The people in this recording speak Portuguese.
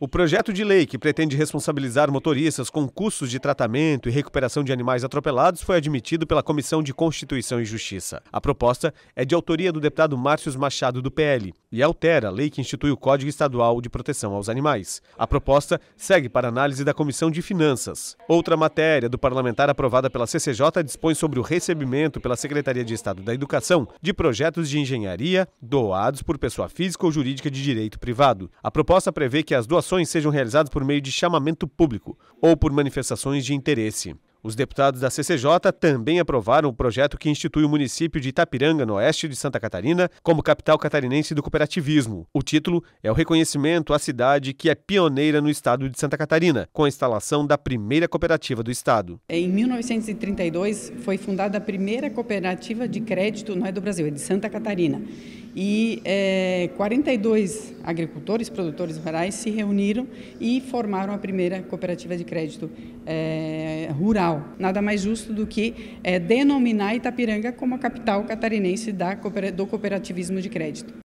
O projeto de lei que pretende responsabilizar motoristas com custos de tratamento e recuperação de animais atropelados foi admitido pela Comissão de Constituição e Justiça. A proposta é de autoria do deputado Márcio Machado do PL e altera a lei que institui o Código Estadual de Proteção aos Animais. A proposta segue para análise da Comissão de Finanças. Outra matéria do parlamentar aprovada pela CCJ dispõe sobre o recebimento pela Secretaria de Estado da Educação de projetos de engenharia doados por pessoa física ou jurídica de direito privado. A proposta prevê que as doações ações sejam realizadas por meio de chamamento público ou por manifestações de interesse. Os deputados da CCJ também aprovaram o projeto que institui o município de Itapiranga, no oeste de Santa Catarina, como capital catarinense do cooperativismo. O título é o reconhecimento à cidade que é pioneira no estado de Santa Catarina, com a instalação da primeira cooperativa do estado. Em 1932 foi fundada a primeira cooperativa de crédito, não é do Brasil, é de Santa Catarina. E é, 42 agricultores, produtores rurais se reuniram e formaram a primeira cooperativa de crédito é, rural capital. Nada mais justo do que é, denominar Itapiranga como a capital catarinense da, do cooperativismo de crédito.